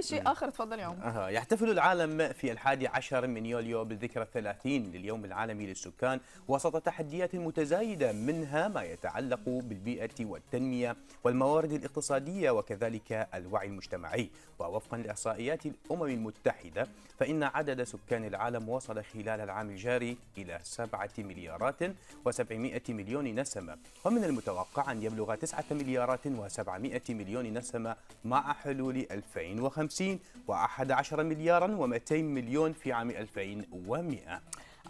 شيء اخر تفضل يا عمر أه. يحتفل العالم في الحادي عشر من يوليو بالذكرى الثلاثين لليوم العالمي للسكان وسط تحديات متزايده منها ما يتعلق بالبيئه والتنميه والموارد الاقتصاديه وكذلك الوعي المجتمعي ووفقا لاحصائيات الامم المتحده فان عدد سكان العالم وصل خلال العام الجاري الى سبعة مليارات و700 مليون نسمه ومن المتوقع ان يبلغ 9 مليارات و700 مليون نسمه مع حلول 2050 1950 و11 مليارا و200 مليون في عام 2100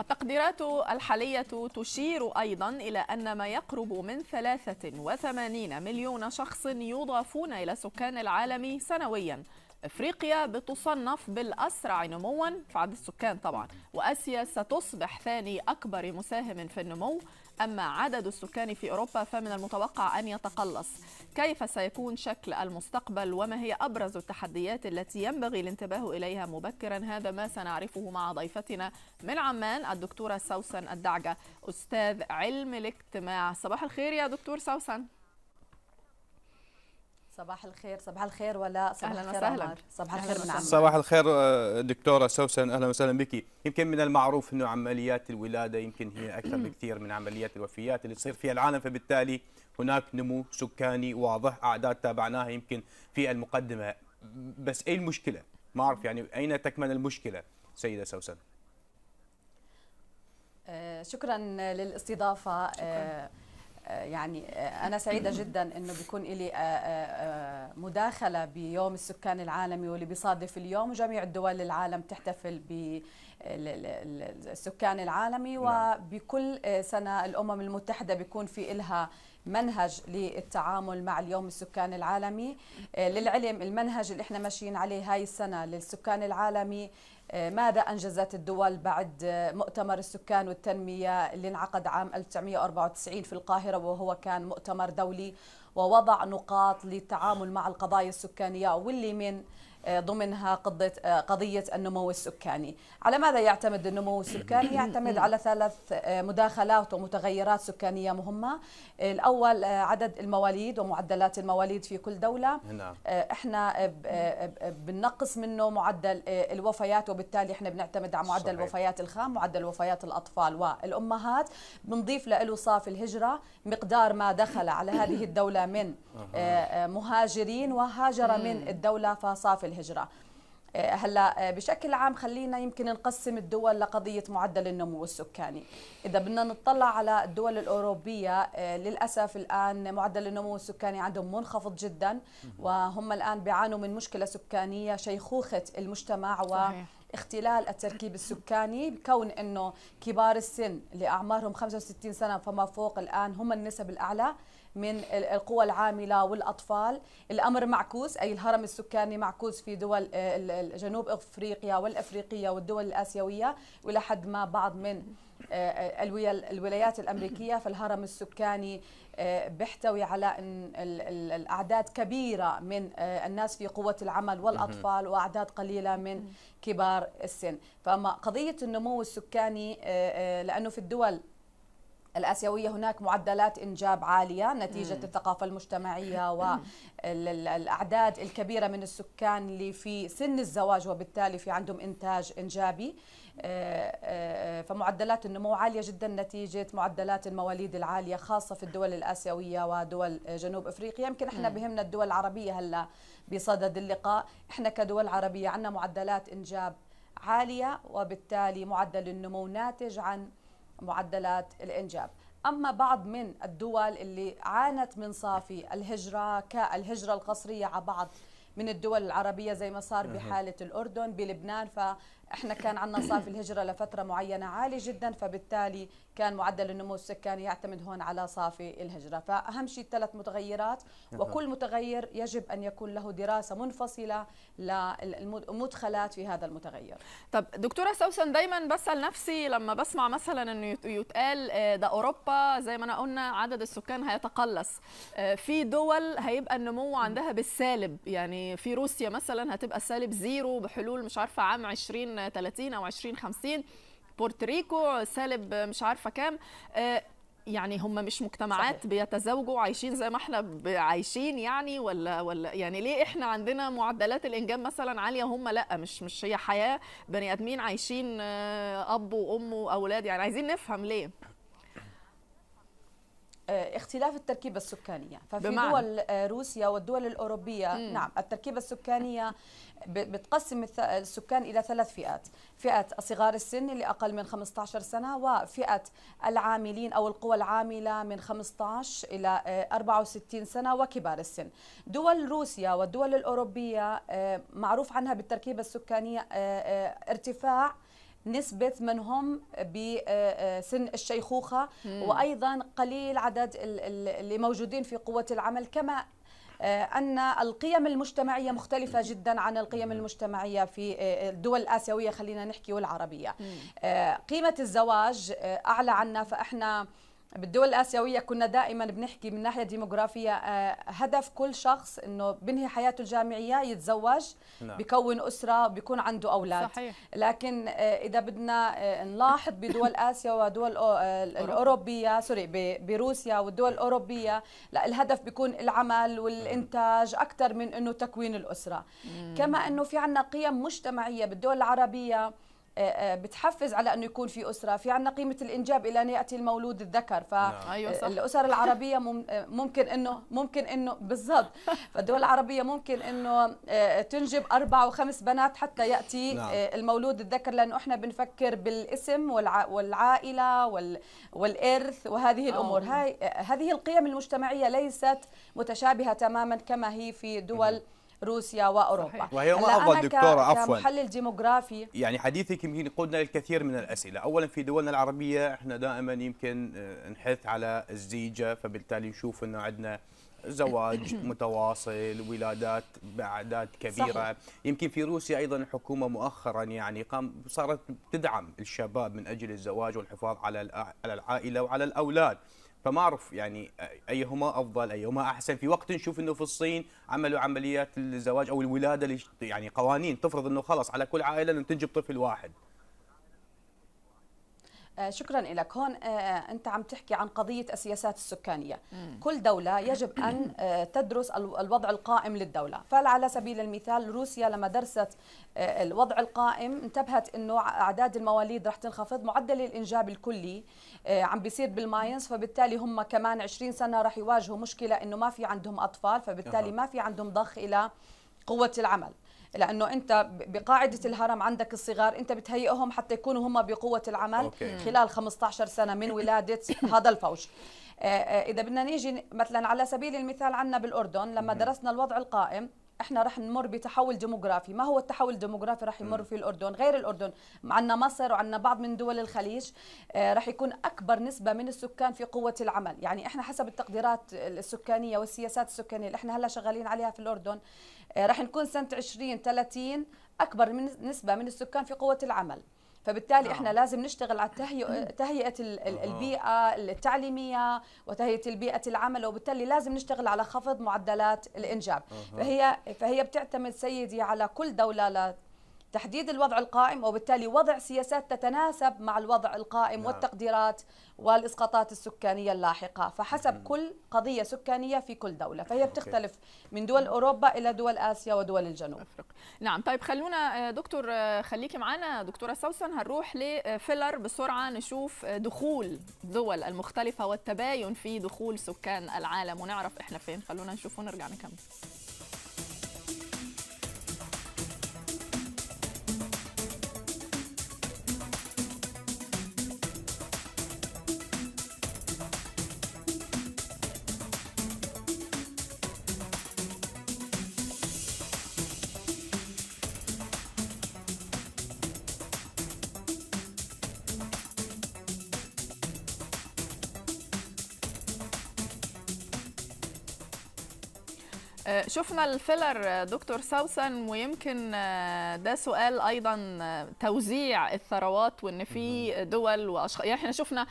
التقديرات الحالية تشير أيضا إلى أن ما يقرب من 83 مليون شخص يضافون إلى سكان العالم سنويا افريقيا بتصنف بالاسرع نموا في عدد السكان طبعا واسيا ستصبح ثاني اكبر مساهم في النمو أما عدد السكان في أوروبا فمن المتوقع أن يتقلص كيف سيكون شكل المستقبل وما هي أبرز التحديات التي ينبغي الانتباه إليها مبكرا هذا ما سنعرفه مع ضيفتنا من عمان الدكتورة سوسن الدعجة أستاذ علم الاجتماع صباح الخير يا دكتور سوسن صباح الخير صباح الخير ولا صباح أهلا الخير وسهلا صباح الخير من عمار صباح الخير دكتوره سوسن اهلا وسهلا بك يمكن من المعروف انه عمليات الولاده يمكن هي اكثر بكثير من عمليات الوفيات اللي تصير فيها العالم فبالتالي هناك نمو سكاني واضح اعداد تابعناها يمكن في المقدمه بس اي المشكله ما اعرف يعني اين تكمن المشكله سيده سوسن آه، شكرا للاستضافه آه، شكرا. آه، يعني آه، أنا سعيدة جدا أنه بيكون لي آه، مداخلة بيوم السكان العالمي واللي بيصادف اليوم وجميع الدول العالم تحتفل بالسكان العالمي نعم. وبكل سنة الأمم المتحدة بيكون في إلها منهج للتعامل مع اليوم السكان العالمي آه، للعلم المنهج اللي احنا ماشيين عليه هاي السنة للسكان العالمي آه، ماذا أنجزت الدول بعد آه، مؤتمر السكان والتنمية اللي انعقد عام 1994 في القاهرة وهو كان مؤتمر دولي ووضع نقاط للتعامل مع القضايا السكانية واللي من آه، ضمنها آه، قضية النمو السكاني على ماذا يعتمد النمو السكاني؟ يعتمد على ثلاث آه، مداخلات ومتغيرات سكانية مهمة الأول عدد المواليد ومعدلات المواليد في كل دولة نعم. احنا بننقص منه معدل الوفيات وبالتالي احنا بنعتمد على معدل الوفيات الخام معدل وفيات الأطفال والأمهات بنضيف له صاف الهجرة مقدار ما دخل على هذه الدولة من مهاجرين وهاجر من الدولة فصاف الهجرة آه، هلا آه، بشكل عام خلينا يمكن نقسم الدول لقضيه معدل النمو السكاني اذا بدنا نطلع على الدول الاوروبيه آه، للاسف الان معدل النمو السكاني عندهم منخفض جدا وهم الان بيعانوا من مشكله سكانيه شيخوخه المجتمع و اختلال التركيب السكاني بكون انه كبار السن اللي اعمارهم 65 سنه فما فوق الان هم النسب الاعلى من القوى العامله والاطفال الامر معكوس اي الهرم السكاني معكوس في دول جنوب افريقيا والافريقيه والدول الاسيويه والى حد ما بعض من آه، الولايات الامريكيه فالهرم السكاني آه، بيحتوي على الاعداد كبيره من آه، الناس في قوه العمل والاطفال واعداد قليله من كبار السن فما قضيه النمو السكاني لانه في الدول الآسيوية هناك معدلات إنجاب عالية نتيجة مم. الثقافة المجتمعية والأعداد الكبيرة من السكان اللي في سن الزواج وبالتالي في عندهم إنتاج إنجابي آه، آه، فمعدلات النمو عالية جدا نتيجة معدلات المواليد العالية خاصة في الدول الآسيوية ودول جنوب أفريقيا يمكن احنا بهمنا الدول العربية هلا بصدد اللقاء احنا كدول عربية عندنا معدلات إنجاب عالية وبالتالي معدل النمو ناتج عن معدلات الإنجاب أما بعض من الدول اللي عانت من صافي الهجرة كالهجرة القصرية على بعض من الدول العربية زي ما صار بحالة الأردن بلبنان ف احنا كان عندنا صافي الهجره لفتره معينه عالي جدا فبالتالي كان معدل النمو السكاني يعتمد هون على صافي الهجره فاهم شيء ثلاث متغيرات نعم. وكل متغير يجب ان يكون له دراسه منفصله للمدخلات في هذا المتغير طب دكتوره سوسن دايما بسال نفسي لما بسمع مثلا انه يتقال آه، ده اوروبا زي ما انا قلنا عدد السكان هيتقلص آه، في دول هيبقى النمو عندها بالسالب يعني في روسيا مثلا هتبقى سالب زيرو بحلول مش عارفه عام 20 30 او 20 50 بورتريكو سالب مش عارفه كام آه، يعني هم مش مجتمعات صحيح. بيتزاوجوا عايشين زي ما احنا عايشين يعني ولا ولا يعني ليه احنا عندنا معدلات الانجاب مثلا عاليه هم لا مش مش هي حياه بني ادمين عايشين آه، اب وام واولاد يعني عايزين نفهم ليه اختلاف التركيبة السكانية ففي بمعنى. دول آه، روسيا والدول الأوروبية مم. نعم التركيبة السكانية بتقسم السكان إلى ثلاث فئات فئة صغار السن اللي أقل من 15 سنة وفئة العاملين أو القوى العاملة من 15 إلى 64 آه، سنة وكبار السن دول روسيا والدول الأوروبية آه، معروف عنها بالتركيبة السكانية ارتفاع نسبة من هم بسن آه، آه، الشيخوخة وأيضا قليل عدد اللي موجودين في قوة العمل كما آه، أن القيم المجتمعية مختلفة جدا عن القيم المجتمعية في الدول الآسيوية خلينا نحكي والعربية قيمة الزواج أعلى عنا فإحنا بالدول الآسيوية كنا دائما بنحكي من ناحية ديموغرافية آه، هدف كل شخص أنه بنهي حياته الجامعية يتزوج نعم. بكون أسرة بيكون عنده أولاد صحيح. لكن آه، إذا بدنا آه، نلاحظ بدول آسيا ودول الأوروبية سوري بروسيا والدول نعم. الأوروبية لا الهدف بيكون العمل والإنتاج نعم. أكثر من أنه تكوين الأسرة مم. كما أنه في عنا قيم مجتمعية بالدول العربية آه، آه، بتحفز على انه يكون في اسره في عندنا قيمه الانجاب الى ان ياتي المولود الذكر فالاسر نعم. آه، أيوة، العربيه ممكن انه ممكن انه بالضبط فالدول العربيه ممكن انه تنجب اربع وخمس بنات حتى ياتي نعم. المولود الذكر لانه احنا بنفكر بالاسم والعائله والارث وهذه الامور هاي هذه القيم المجتمعيه ليست متشابهه تماما كما هي في دول روسيا واوروبا صحيح. وهي افضل دكتوره عفوا كمحلل ديموغرافي يعني حديثك يمكن يقودنا للكثير من الاسئله، اولا في دولنا العربيه احنا دائما يمكن آه، نحث على الزيجه فبالتالي نشوف انه عندنا زواج متواصل ولادات باعداد كبيره صحيح. يمكن في روسيا ايضا الحكومه مؤخرا يعني قام صارت تدعم الشباب من اجل الزواج والحفاظ على على العائله وعلى الاولاد فما اعرف يعني ايهما افضل ايهما احسن في وقت نشوف انه في الصين عملوا عمليات الزواج او الولاده يعني قوانين تفرض انه خلاص على كل عائله ان تنجب طفل واحد آه، شكرا لك هون آه، آه، انت عم تحكي عن قضيه السياسات السكانيه مم. كل دوله يجب ان تدرس الوضع القائم للدوله فعلى سبيل المثال روسيا لما درست الوضع القائم انتبهت انه اعداد المواليد رح تنخفض معدل الانجاب الكلي عم بيصير بالماينس فبالتالي هم كمان 20 سنه رح يواجهوا مشكله انه ما في عندهم اطفال فبالتالي ما في عندهم ضخ الى قوه العمل لانه انت بقاعده الهرم عندك الصغار انت بتهيئهم حتى يكونوا هم بقوه العمل أوكي. خلال 15 سنه من ولاده هذا الفوج آه، آه، اذا بدنا نيجي مثلا على سبيل المثال عندنا بالاردن لما درسنا الوضع القائم احنا رح نمر بتحول ديموغرافي ما هو التحول الديموغرافي رح يمر في الاردن غير الاردن عندنا مصر وعندنا بعض من دول الخليج آه، رح يكون اكبر نسبه من السكان في قوه العمل يعني احنا حسب التقديرات السكانيه والسياسات السكانيه اللي احنا هلا شغالين عليها في الاردن آه، راح نكون سنه 20 30 اكبر من نسبه من السكان في قوه العمل فبالتالي آه. احنا لازم نشتغل على تهيئه آه. البيئه التعليميه وتهيئه البيئه العمل وبالتالي لازم نشتغل على خفض معدلات الانجاب آه. فهي فهي بتعتمد سيدي على كل دوله تحديد الوضع القائم وبالتالي وضع سياسات تتناسب مع الوضع القائم نعم. والتقديرات والإسقاطات السكانية اللاحقة فحسب م. نعم. كل قضية سكانية في كل دولة فهي بتختلف من دول أوروبا إلى دول آسيا ودول الجنوب أفرق. نعم طيب خلونا آه، دكتور آه، خليكي معنا دكتورة سوسن هنروح لفيلر آه، بسرعة نشوف دخول الدول المختلفة والتباين في دخول سكان العالم ونعرف إحنا فين خلونا نشوف ونرجع نكمل آه، شفنا الفيلر آه، دكتور سوسن ويمكن آه، ده سؤال ايضا توزيع الثروات وان في دول واشخاص يعني احنا شفنا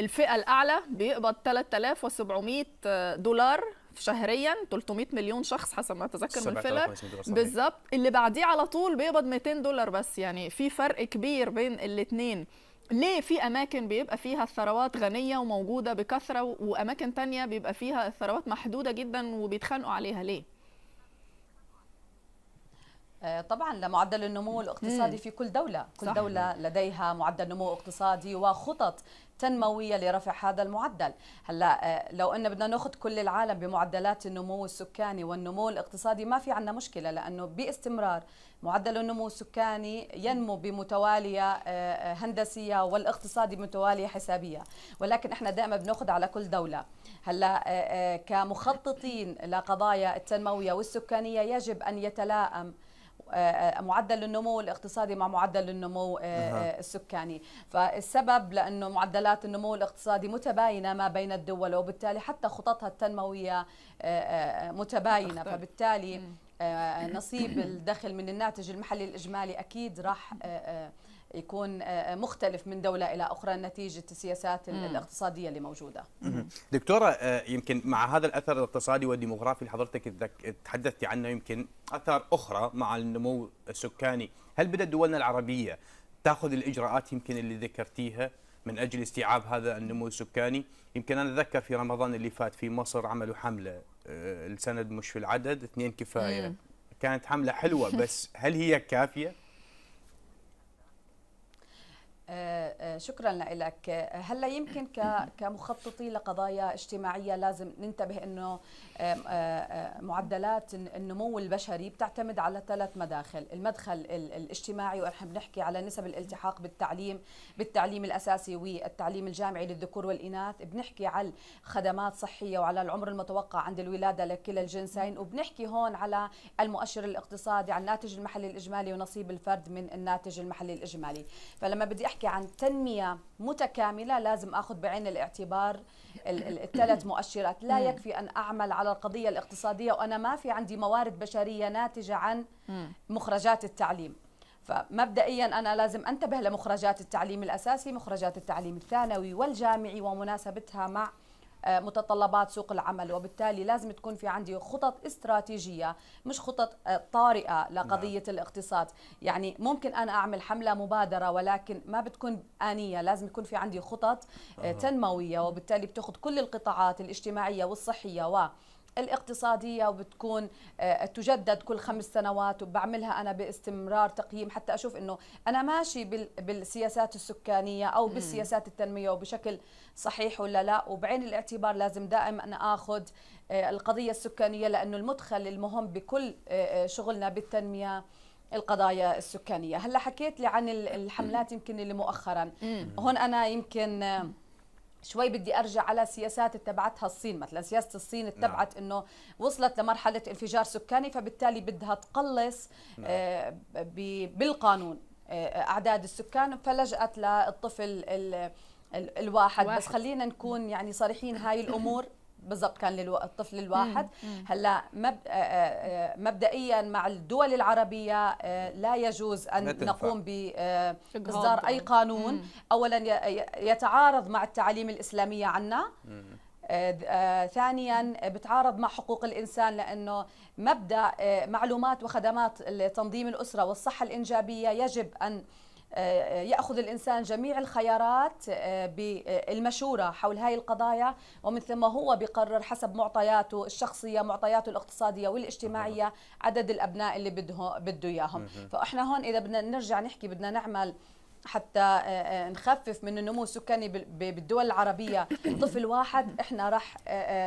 الفئه الاعلى بيقبض 3700 دولار شهريا 300 مليون شخص حسب ما اتذكر من الفيلر بالظبط اللي بعديه على طول بيقبض 200 دولار بس يعني في فرق كبير بين الاثنين ليه في اماكن بيبقى فيها الثروات غنيه وموجوده بكثره واماكن تانية بيبقى فيها الثروات محدوده جدا وبيتخانقوا عليها ليه آه، طبعا لمعدل النمو الاقتصادي في كل دولة كل صح. دولة لديها معدل نمو اقتصادي وخطط تنموية لرفع هذا المعدل هلا آه، لو أن بدنا ناخذ كل العالم بمعدلات النمو السكاني والنمو الاقتصادي ما في عندنا مشكلة لأنه باستمرار معدل النمو السكاني ينمو بمتوالية آه، هندسية والاقتصادي متوالية حسابية ولكن احنا دائما بناخذ على كل دولة هلا كمخططين لقضايا التنموية والسكانية يجب أن يتلائم آه، آه، معدل النمو الاقتصادي مع معدل النمو آه، السكاني فالسبب لانه معدلات النمو الاقتصادي متباينه ما بين الدول وبالتالي حتى خططها التنمويه متباينه فبالتالي نصيب الدخل من الناتج المحلي الاجمالي اكيد راح يكون آه، آه، مختلف من دولة إلى أخرى نتيجة السياسات الاقتصادية اللي موجودة دكتورة آه، يمكن مع هذا الأثر الاقتصادي والديمغرافي اللي حضرتك تحدثتي عنه يمكن أثر أخرى مع النمو السكاني هل بدأت دولنا العربية تأخذ الإجراءات يمكن اللي ذكرتيها من أجل استيعاب هذا النمو السكاني يمكن أنا أتذكر في رمضان اللي فات في مصر عملوا حملة السند مش في العدد اثنين كفاية كانت حملة حلوة بس هل هي كافية؟ شكرا لك هلا يمكن كمخططي لقضايا اجتماعيه لازم ننتبه انه معدلات النمو البشري بتعتمد على ثلاث مداخل المدخل الاجتماعي ونحن بنحكي على نسب الالتحاق بالتعليم بالتعليم الاساسي والتعليم الجامعي للذكور والاناث بنحكي على خدمات صحيه وعلى العمر المتوقع عند الولاده لكلا الجنسين وبنحكي هون على المؤشر الاقتصادي على الناتج المحلي الاجمالي ونصيب الفرد من الناتج المحلي الاجمالي فلما بدي احكي بنحكي عن تنمية متكاملة لازم أخذ بعين الاعتبار الثلاث مؤشرات لا يكفي أن أعمل على القضية الاقتصادية وأنا ما في عندي موارد بشرية ناتجة عن مخرجات التعليم فمبدئيا انا لازم انتبه لمخرجات التعليم الاساسي مخرجات التعليم الثانوي والجامعي ومناسبتها مع آه، متطلبات سوق العمل وبالتالي لازم تكون في عندي خطط استراتيجيه مش خطط آه، طارئه لقضيه نعم. الاقتصاد يعني ممكن انا اعمل حمله مبادره ولكن ما بتكون انيه لازم يكون في عندي خطط آه. تنمويه وبالتالي بتاخذ كل القطاعات الاجتماعيه والصحيه و الاقتصادية وبتكون آه، تجدد كل خمس سنوات وبعملها أنا باستمرار تقييم حتى أشوف أنه أنا ماشي بالسياسات السكانية أو بالسياسات التنمية وبشكل صحيح ولا لا وبعين الاعتبار لازم دائما أنا أخذ آه، القضية السكانية لأنه المدخل المهم بكل آه، شغلنا بالتنمية القضايا السكانية هلا حكيت لي عن الحملات يمكن اللي مؤخرا هون أنا يمكن شوي بدي ارجع على سياسات اتبعتها الصين مثلا سياسه الصين نعم. اتبعت نعم. انه وصلت لمرحله انفجار سكاني فبالتالي بدها تقلص نعم. آه، بالقانون آه، اعداد السكان فلجأت للطفل الواحد واحد. بس خلينا نكون يعني صريحين هاي الامور بالضبط كان للطفل الواحد هلا آه، آه، آه، مبدئيا مع الدول العربيه لا يجوز ان نقوم باصدار اي قانون اولا يتعارض مع التعاليم الاسلاميه عنا ثانيا بتعارض مع حقوق الانسان لانه مبدا معلومات وخدمات تنظيم الاسره والصحه الانجابيه يجب ان آه، ياخذ الانسان جميع الخيارات آه، بالمشوره حول هاي القضايا ومن ثم هو بقرر حسب معطياته الشخصيه معطياته الاقتصاديه والاجتماعيه عدد الابناء اللي بده بده اياهم فاحنا هون اذا بدنا نرجع نحكي بدنا نعمل حتى آه، نخفف من النمو السكاني بالدول العربية طفل واحد احنا راح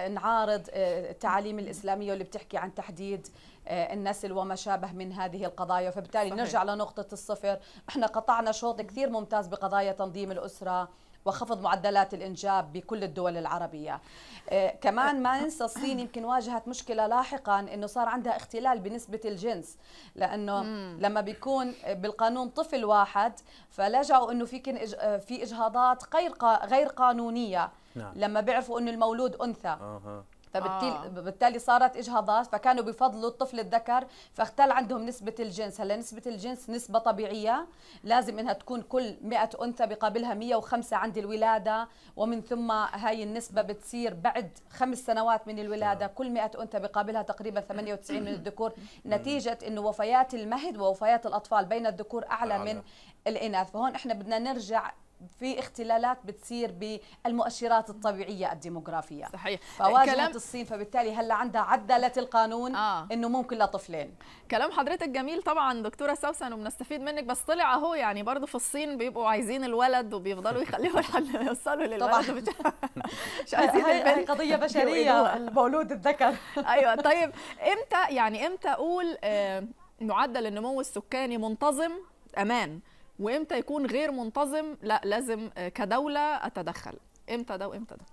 نعارض التعاليم الإسلامية واللي بتحكي عن تحديد آه، النسل وما شابه من هذه القضايا فبالتالي صحيح. نرجع لنقطة الصفر احنا قطعنا شوط كثير ممتاز بقضايا تنظيم الأسرة وخفض معدلات الإنجاب بكل الدول العربية آه، كمان ما ننسى الصين يمكن واجهت مشكلة لاحقا أنه صار عندها اختلال بنسبة الجنس لأنه مم. لما بيكون بالقانون طفل واحد فلجأوا أنه في, آه، في إجهاضات غير, غير قانونية نعم. لما بيعرفوا أنه المولود أنثى أوه. فبالتالي آه. صارت اجهاضات فكانوا بفضلوا الطفل الذكر فاختل عندهم نسبه الجنس هلا نسبه الجنس نسبه طبيعيه لازم انها تكون كل 100 انثى بقابلها 105 عند الولاده ومن ثم هاي النسبه بتصير بعد خمس سنوات من الولاده كل 100 انثى بقابلها تقريبا 98 من الذكور نتيجه انه وفيات المهد ووفيات الاطفال بين الذكور اعلى من الاناث فهون احنا بدنا نرجع في اختلالات بتصير بالمؤشرات الطبيعيه الديموغرافيه صحيح فواجهت كلام... الصين فبالتالي هلا عندها عدلت القانون آه. انه ممكن لطفلين كلام حضرتك جميل طبعا دكتوره سوسن وبنستفيد منك بس طلع اهو يعني برضه في الصين بيبقوا عايزين الولد وبيفضلوا يخليه لحد ما يوصلوا للولد طبعا مش, مش عايزين هي قضيه بشريه المولود الذكر ايوه طيب امتى يعني امتى اقول آه، معدل النمو السكاني منتظم امان وامتى يكون غير منتظم لا لازم آه، كدوله اتدخل امتى ده وامتى ده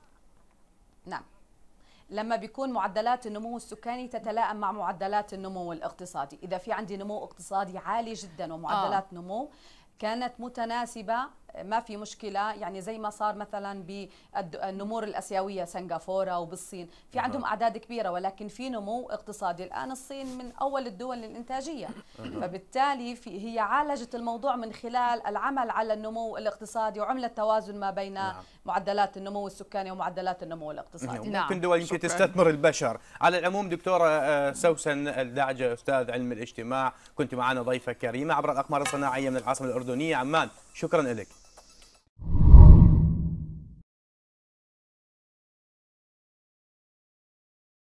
نعم لما بيكون معدلات النمو السكاني تتلائم مع معدلات النمو الاقتصادي اذا في عندي نمو اقتصادي عالي جدا ومعدلات آه. نمو كانت متناسبه ما في مشكله يعني زي ما صار مثلا بالنمور الاسيويه سنغافوره وبالصين في عندهم اعداد كبيره ولكن في نمو اقتصادي الان الصين من اول الدول الانتاجيه فبالتالي في هي عالجت الموضوع من خلال العمل على النمو الاقتصادي وعملت توازن ما بين نعم. معدلات النمو السكاني ومعدلات النمو الاقتصادي نعم. نعم. ممكن دول يمكن تستثمر البشر على العموم دكتوره آه، سوسن الدعجه استاذ علم الاجتماع كنت معنا ضيفه كريمه عبر الاقمار الصناعيه من العاصمه الاردنيه عمان شكرا لك